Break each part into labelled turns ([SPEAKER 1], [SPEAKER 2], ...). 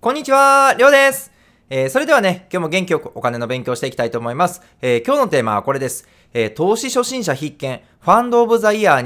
[SPEAKER 1] こんにちは、りょうです。えー、それではね、今日も元気よくお金の勉強していきたいと思います。えー、今日のテーマはこれです。えー、投資初心者必見。ファンドオブザイヤー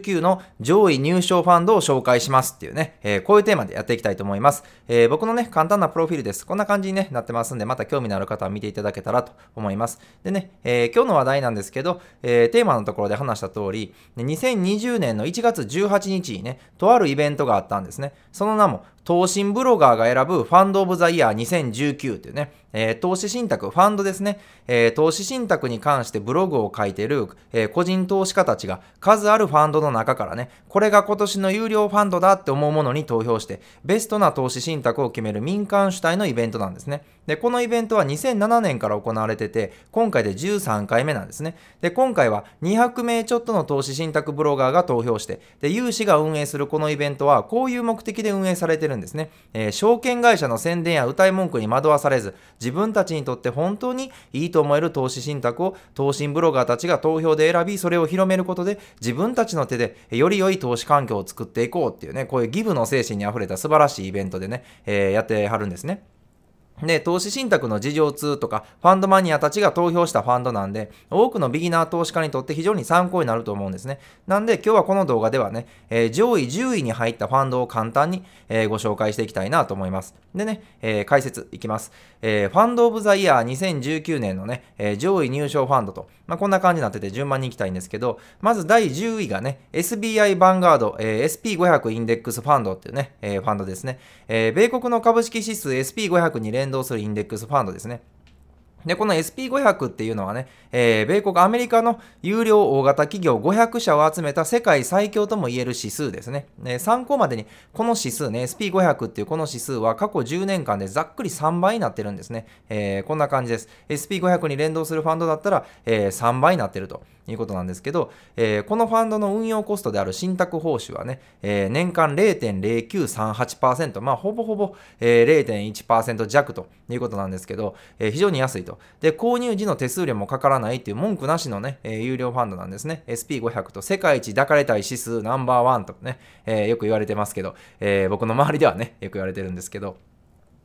[SPEAKER 1] 2019の上位入賞ファンドを紹介しますっていうね、えー、こういうテーマでやっていきたいと思います。えー、僕のね、簡単なプロフィールです。こんな感じに、なってますんで、また興味のある方は見ていただけたらと思います。でね、えー、今日の話題なんですけど、えー、テーマのところで話した通り、2020年の1月18日にね、とあるイベントがあったんですね。その名も、投信ブロガーが選ぶファンドオブザイヤー2019っていうね、えー、投資信託、ファンドですね、えー、投資信託に関してブログを書いている、えー、個人投資家たちが数あるファンドの中からね、これが今年の有料ファンドだって思うものに投票して、ベストな投資信託を決める民間主体のイベントなんですね。で、このイベントは2007年から行われてて、今回で13回目なんですね。で、今回は200名ちょっとの投資信託ブロガーが投票して、で、有志が運営するこのイベントは、こういう目的で運営されてるんですね。えー、証券会社の宣伝や歌い文句に惑わされず、自分たちにとって本当にいいと思える投資信託を、投信ブロガーたちが投票で選び、それを広めることで、自分たちの手でより良い投資環境を作っていこうっていうね、こういうギブの精神に溢れた素晴らしいイベントでね、えー、やってはるんですね。で、投資信託の事情通とか、ファンドマニアたちが投票したファンドなんで、多くのビギナー投資家にとって非常に参考になると思うんですね。なんで、今日はこの動画ではね、えー、上位10位に入ったファンドを簡単に、えー、ご紹介していきたいなと思います。でね、えー、解説いきます。えー、ファンドオブザイヤー2019年のね、え上位入賞ファンドと、まあ、こんな感じになってて順番にいきたいんですけど、まず第10位がね、SBI ヴァンガード、え SP500 インデックスファンドっていうね、えファンドですね。え米国の株式指数 SP500 に連連動するインデックスファンドですね。で、この SP500 っていうのはね、えー、米国、アメリカの有料大型企業500社を集めた世界最強とも言える指数ですね。え参考までに、この指数ね、SP500 っていうこの指数は過去10年間でざっくり3倍になってるんですね。えー、こんな感じです。SP500 に連動するファンドだったら、えー、3倍になってるということなんですけど、えこのファンドの運用コストである信託報酬はね、え年間0.0938%、まあ、ほぼほぼ、え0.1%弱ということなんですけど、え非常に安い。と。で、購入時の手数料もかからないっていう文句なしのね、えー、有料ファンドなんですね。SP500 と世界一抱かれたい指数ナンバーワンとね、えー、よく言われてますけど、えー、僕の周りではね、よく言われてるんですけど、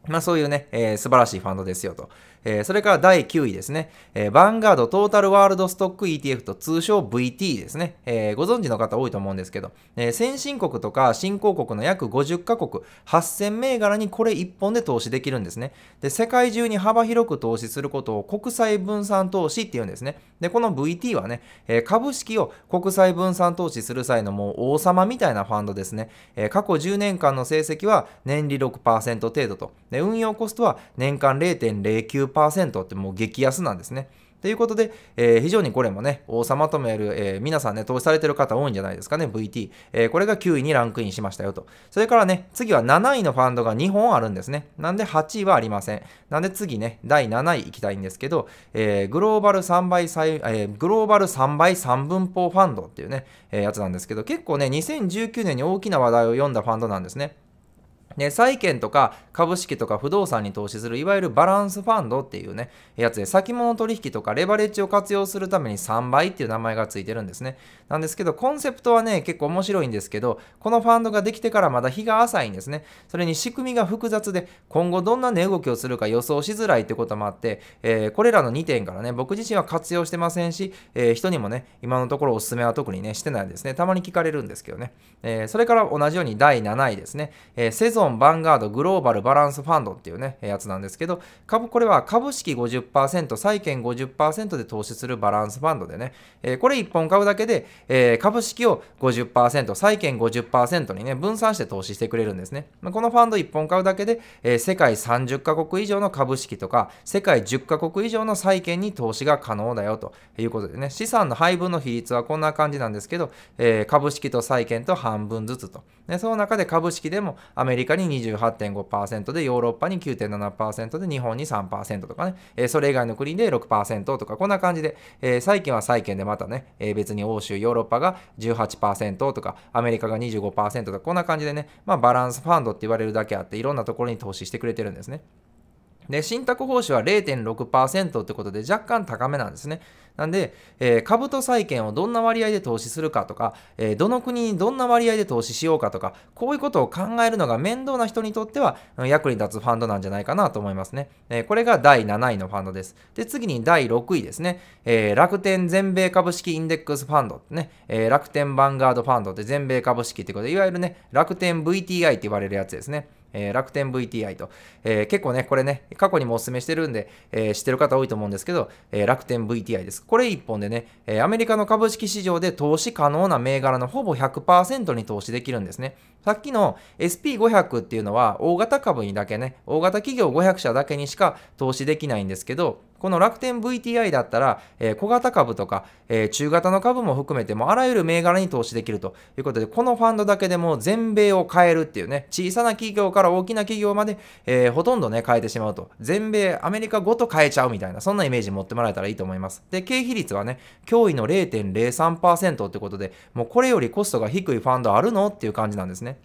[SPEAKER 1] まあそういうね、えー、素晴らしいファンドですよと。えー、それから第9位ですね、えー、バンガードトータルワールドストック ETF と通称 VT ですね、えー、ご存知の方多いと思うんですけど、え先進国とか新興国の約50カ国、8000銘柄にこれ1本で投資できるんですね。で、世界中に幅広く投資することを国際分散投資っていうんですね。で、この VT はね、え株式を国際分散投資する際のもう王様みたいなファンドですね。え過去10年間の成績は年利6%程度と、で運用コストは年間0.09% 9%ってもう激安なんですね。ということで、えー、非常にこれもね、王様ともやる、えー、皆さんね、投資されてる方多いんじゃないですかね、VT。えー、これが9位にランクインしましたよと。それからね、次は7位のファンドが2本あるんですね。なんで8位はありません。なんで次ね、第7位行きたいんですけど、えグローバル3倍最、えグローバル3倍3分法ファンドっていうね、えやつなんですけど、結構ね、2019年に大きな話題を読んだファンドなんですね。ね、債券とか株式とか不動産に投資するいわゆるバランスファンドっていうね、やつで先物取引とかレバレッジを活用するために3倍っていう名前がついてるんですね。なんですけど、コンセプトはね、結構面白いんですけど、このファンドができてからまだ日が浅いんですね。それに仕組みが複雑で、今後どんな値動きをするか予想しづらいってこともあって、えー、これらの2点からね、僕自身は活用してませんし、えー、人にもね、今のところおすすめは特にね、してないですね。たまに聞かれるんですけどね。えー、それから同じように第7位ですね、えー、セゾン、バンガード、グローバルバランスファンドっていうね、やつなんですけど、株、これは株式50%、債券50%で投資するバランスファンドでね、えー、これ1本買うだけで、えー、株式を50%、債券50%にね、分散して投資してくれるんですね。このファンド1本買うだけで、えー、世界30カ国以上の株式とか、世界10カ国以上の債券に投資が可能だよということでね、資産の配分の比率はこんな感じなんですけど、え株式と債券と半分ずつと。ね、その中で株式でもアメリカカに28.5%で、ヨーロッパに9.7%で、日本に3%とかね、えー、それ以外の国で6%とか、こんな感じで、えー、債は債券でまたね、えー、別に欧州、ヨーロッパが18%とか、アメリカが25%とか、こんな感じでね、まあ、バランスファンドって言われるだけあって、いろんなところに投資してくれてるんですね。で、信託報酬は0.6%ってことで若干高めなんですね。なんで、えー、株と債券をどんな割合で投資するかとか、えー、どの国にどんな割合で投資しようかとか、こういうことを考えるのが面倒な人にとっては、役に立つファンドなんじゃないかなと思いますね。えー、これが第7位のファンドです。で、次に第6位ですね。え楽天全米株式インデックスファンドってね、え楽天ヴァンガードファンドって全米株式ってことで、いわゆるね、楽天 VTI って言われるやつですね。えー、楽天 VTI と、えー、結構ね、これね、過去にもお勧めしてるんで、えー、知ってる方多いと思うんですけど、え楽天 VTI です。これ1本でね、えアメリカの株式市場で投資可能な銘柄のほぼ100%に投資できるんですね。さっきの SP500 っていうのは、大型株にだけね、大型企業500社だけにしか投資できないんですけど、この楽天 VTI だったら、えー、小型株とか、えー、中型の株も含めてもあらゆる銘柄に投資できるということで、このファンドだけでも全米を変えるっていうね、小さな企業から大きな企業まで、えー、ほとんどね、変えてしまうと。全米、アメリカごと変えちゃうみたいな、そんなイメージ持ってもらえたらいいと思います。で、経費率はね、驚異の0.03%ってことで、もうこれよりコストが低いファンドあるのっていう感じなんですね。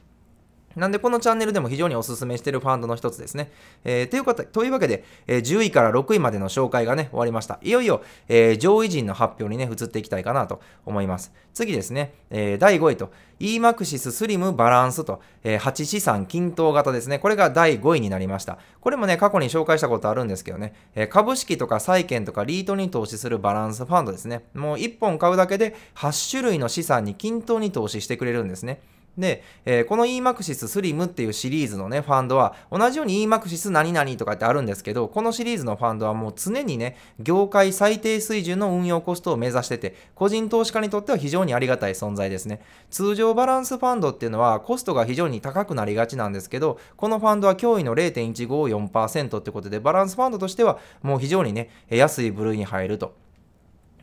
[SPEAKER 1] なんでこのチャンネルでも非常におすすめしてるファンドの一つですね。えー、ということ、というわけで、えー、10位から6位までの紹介がね、終わりました。いよいよ、えー、上位陣の発表にね、移っていきたいかなと思います。次ですね、えー、第5位と、EMAXIS SLIM スリムバランスと、えー、8資産均等型ですね。これが第5位になりました。これもね、過去に紹介したことあるんですけどね、えー、株式とか債券とかリートに投資するバランスファンドですね。もう1本買うだけで8種類の資産に均等に投資してくれるんですね。で、えー、この EMAXIS SLIM っていうシリーズのね、ファンドは、同じように EMAXIS 何々とかってあるんですけど、このシリーズのファンドはもう常にね、業界最低水準の運用コストを目指してて、個人投資家にとっては非常にありがたい存在ですね。通常バランスファンドっていうのは、コストが非常に高くなりがちなんですけど、このファンドは脅威の0.154%ってことで、バランスファンドとしてはもう非常にね、安い部類に入ると。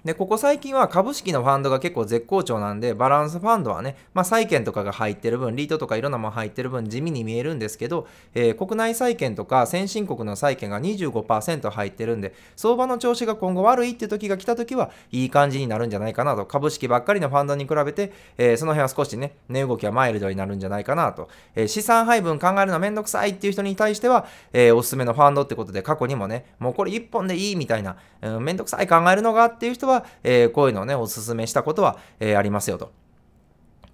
[SPEAKER 1] で、ここ最近は株式のファンドが結構絶好調なんで、バランスファンドはね、まあ、債券とかが入ってる分、リートとかいろんなもの入ってる分、地味に見えるんですけど、えー、国内債券とか先進国の債券が25%入ってるんで、相場の調子が今後悪いって時が来た時は、いい感じになるんじゃないかなと、株式ばっかりのファンドに比べて、えー、その辺は少しね、値動きはマイルドになるんじゃないかなと、えー、資産配分考えるのめんどくさいっていう人に対しては、えおすすめのファンドってことで過去にもね、もうこれ1本でいいみたいな、うん、めんどくさい考えるのがっていう人はえー、こういうのをね、おすすめしたことは、えー、ありますよと。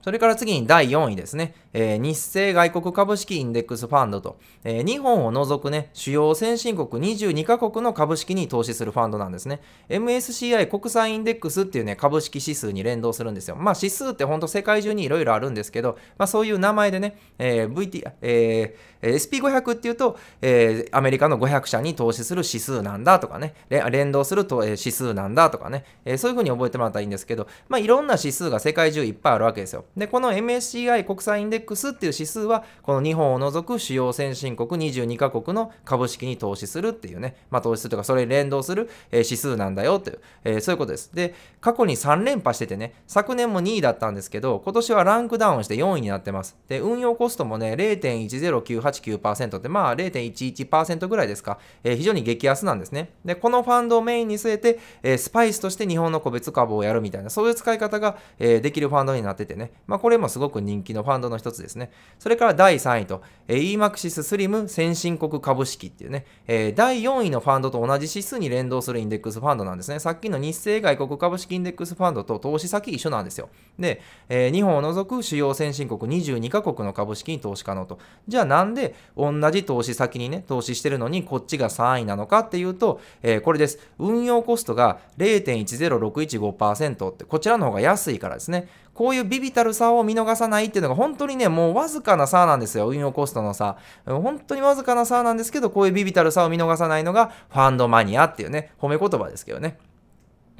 [SPEAKER 1] それから次に第4位ですね、えー、日清外国株式インデックスファンドと、えー、日本を除くね、主要先進国22カ国の株式に投資するファンドなんですね。MSCI 国際インデックスっていうね、株式指数に連動するんですよ。まあ指数ってほんと世界中にいろいろあるんですけど、まあそういう名前でね、えー、VT、えー、SP500 っていうと、えー、アメリカの500社に投資する指数なんだとかね、連動すると、えー、指数なんだとかね、えー、そういうふうに覚えてもらったらいいんですけど、まあいろんな指数が世界中いっぱいあるわけですよ。で、この MSCI 国際インデックスっていう指数は、この日本を除く主要先進国22カ国の株式に投資するっていうね、まあ、投資するとか、それに連動する、指数なんだよという、えー、そういうことです。で、過去に3連覇しててね、昨年も2位だったんですけど、今年はランクダウンして4位になってます。で、運用コストもね、0.10989%って、まあ0.11%ぐらいですか、えー、非常に激安なんですね。で、このファンドをメインに据えて、えー、スパイスとして日本の個別株をやるみたいな、そういう使い方が、えー、できるファンドになっててね、まあ、これもすごく人気のファンドの一つですね。それから第3位と、えー、EMAXIS SLIM 先進国株式っていうね、えー、第4位のファンドと同じ指数に連動するインデックスファンドなんですね。さっきの日清外国株式インデックスファンドと投資先一緒なんですよ。で、えー、日本を除く主要先進国22カ国の株式に投資可能と。じゃあなんで同じ投資先にね、投資してるのにこっちが3位なのかっていうと、えー、これです。運用コストが0.10615%って、こちらの方が安いからですね。こういうビビたる差を見逃さないっていうのが本当にね、もうわずかな差なんですよ。運用コストの差。本当にわずかな差なんですけど、こういうビビたる差を見逃さないのがファンドマニアっていうね、褒め言葉ですけどね。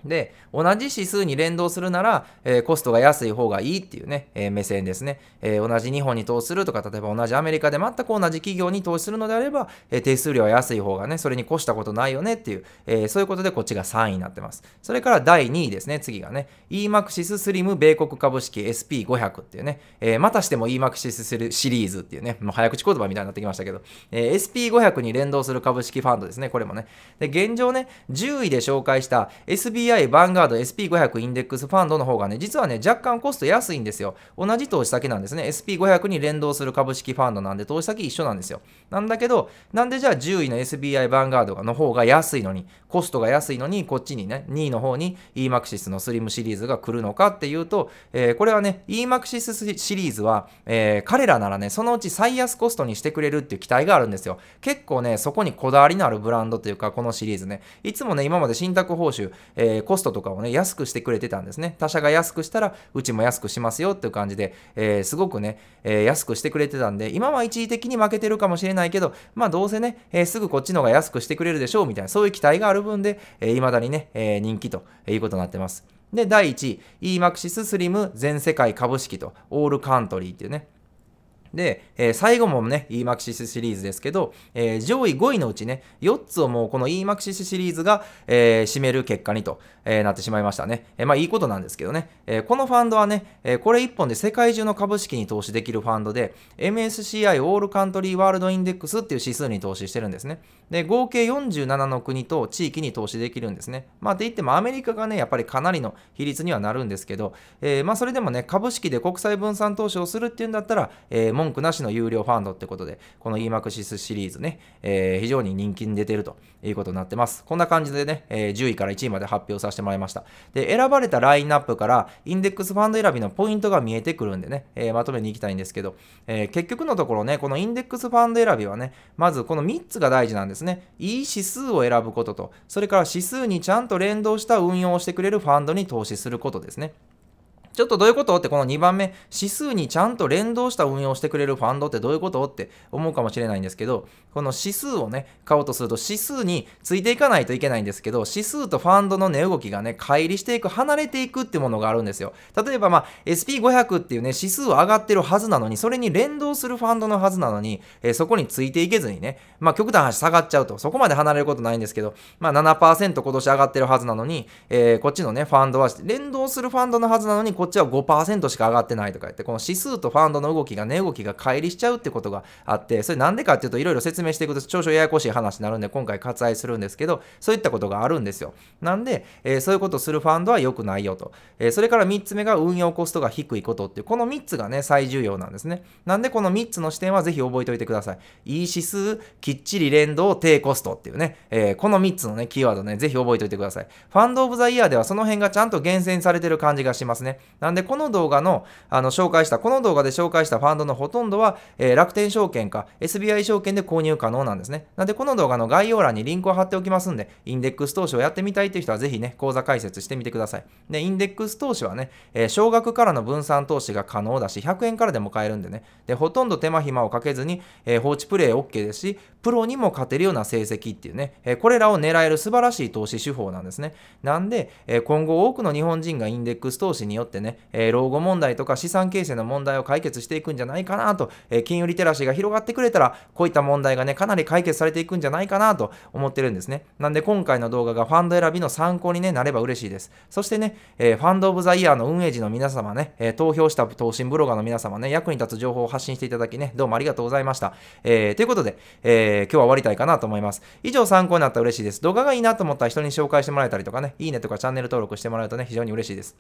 [SPEAKER 1] で、同じ指数に連動するなら、えー、コストが安い方がいいっていうね、えー、目線ですね、えー、同じ日本に投資するとか、例えば同じアメリカで全く同じ企業に投資するのであれば、え手数料は安い方がね、それに越したことないよねっていう、えそういうことでこっちが3位になってます。それから第2位ですね、次がね、EMAXIS SLIM 米国株式 SP500 っていうね、えまたしても EMAXIS シリーズっていうね、もう早口言葉みたいになってきましたけど、え SP500 に連動する株式ファンドですね、これもね。で、現状ね、10位で紹介した SBI SPI、バンガード、SP500 インデックスファンドの方がね、実はね、若干コスト安いんですよ。同じ投資先なんですね。SP500 に連動する株式ファンドなんで、投資先一緒なんですよ。なんだけど、なんでじゃあ10位の SBI バンガードの方が安いのに、コストが安いのに、こっちにね、2位の方に EMAXIS のスリムシリーズが来るのかっていうと、えー、これはね、EMAXIS シリーズは、えー、彼らならね、そのうち最安コストにしてくれるっていう期待があるんですよ。結構ね、そこにこだわりのあるブランドというか、このシリーズね、いつもね、今まで信託報酬、えーコストとかをね、安くしてくれてたんですね。他社が安くしたら、うちも安くしますよっていう感じで、えすごくね、え安くしてくれてたんで、今は一時的に負けてるかもしれないけど、まあどうせね、えすぐこっちの方が安くしてくれるでしょうみたいな、そういう期待がある分で、え未だにね、え人気ということになってます。で、第1位、EMAXIS SLIM 全世界株式と、オールカントリーっていうね、で、えー、最後もね、EMAXIS シリーズですけど、えー、上位5位のうちね、4つをもうこの EMAXIS シリーズが、えー、占める結果にと、えなってしまいましたね。えまあいいことなんですけどね、えこのファンドはね、えこれ1本で世界中の株式に投資できるファンドで、MSCI オールカントリーワールドインデックスっていう指数に投資してるんですね。で、合計47の国と地域に投資できるんですね。まあって言ってもアメリカがね、やっぱりかなりの比率にはなるんですけど、えまあそれでもね、株式で国際分散投資をするっていうんだったら、えー文句なしの有料ファンドってことで、この EMAXIS シリーズね、えー、非常に人気に出てるということになってます。こんな感じでね、えー、10位から1位まで発表させてもらいました。で、選ばれたラインナップから、インデックスファンド選びのポイントが見えてくるんでね、えー、まとめに行きたいんですけど、えー、結局のところね、このインデックスファンド選びはね、まずこの3つが大事なんですね。いい指数を選ぶことと、それから指数にちゃんと連動した運用をしてくれるファンドに投資することですね。ちょっとどういうことってこの2番目、指数にちゃんと連動した運用してくれるファンドってどういうことって思うかもしれないんですけど、この指数をね、買おうとすると指数についていかないといけないんですけど、指数とファンドの値動きがね、乖離していく、離れていくってものがあるんですよ。例えばまあ、SP500 っていうね、指数は上がってるはずなのに、それに連動するファンドのはずなのに、えー、そこについていけずにね、まあ極端話下がっちゃうと、そこまで離れることないんですけど、まあ7%今年上がってるはずなのに、えー、こっちのね、ファンドは連動するファンドのはずなのに、こっちは5%しか上がってないとか言って、この指数とファンドの動きが値動きが乖離しちゃうってことがあって、それなんでかっていうといろいろ説明していくと少々ややこしい話になるんで、今回割愛するんですけど、そういったことがあるんですよ。なんで、えー、そういうことをするファンドは良くないよと。えー、それから3つ目が運用コストが低いことっていう、この3つがね、最重要なんですね。なんでこの3つの視点はぜひ覚えておいてください。いい指数、きっちり連動、低コストっていうね、えー、この3つのね、キーワードね、ぜひ覚えておいてください。ファンドオブザイヤーではその辺がちゃんと厳選されてる感じがしますね。なんで、この動画の、あの、紹介した、この動画で紹介したファンドのほとんどは、えー、楽天証券か SBI 証券で購入可能なんですね。なんで、この動画の概要欄にリンクを貼っておきますんで、インデックス投資をやってみたいという人は、ぜひね、講座解説してみてください。で、インデックス投資はね、えー、少額からの分散投資が可能だし、100円からでも買えるんでね、で、ほとんど手間暇をかけずに、えー、放置プレイ OK ですし、プロにも勝てるような成績っていうね、えー、これらを狙える素晴らしい投資手法なんですね。なんで、えー、今後多くの日本人がインデックス投資によってね、えー、老後問題とか資産形成の問題を解決していくんじゃないかなと、えー、金融リテラシーが広がってくれたら、こういった問題がね、かなり解決されていくんじゃないかなと思ってるんですね。なんで今回の動画がファンド選びの参考に、ね、なれば嬉しいです。そしてね、えー、ファンドオブザイヤーの運営時の皆様ね、えー、投票した投信ブロガーの皆様ね、役に立つ情報を発信していただきね、どうもありがとうございました。えー、ということで、えー、今日は終わりたいかなと思います。以上参考になったら嬉しいです。動画がいいなと思ったら人に紹介してもらえたりとかね、いいねとかチャンネル登録してもらうとね、非常に嬉しいです。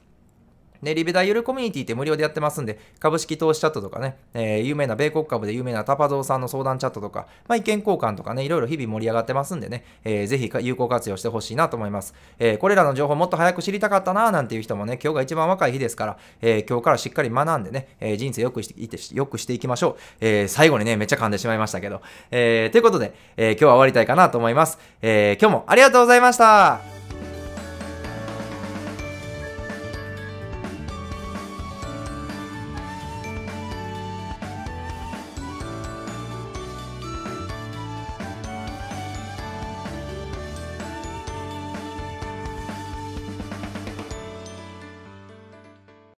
[SPEAKER 1] ね、リベダゆるコミュニティって無料でやってますんで、株式投資チャットとかね、えー、有名な米国株で有名なタパゾウさんの相談チャットとか、まあ、意見交換とかね、いろいろ日々盛り上がってますんでね、えー、ぜひ有効活用してほしいなと思います。えー、これらの情報もっと早く知りたかったなーなんていう人もね、今日が一番若い日ですから、えー、今日からしっかり学んでね、えー、人生よくしてよくしていきましょう。えー、最後にね、めっちゃ噛んでしまいましたけど。えー、ということで、えー、今日は終わりたいかなと思います。えー、今日もありがとうございました。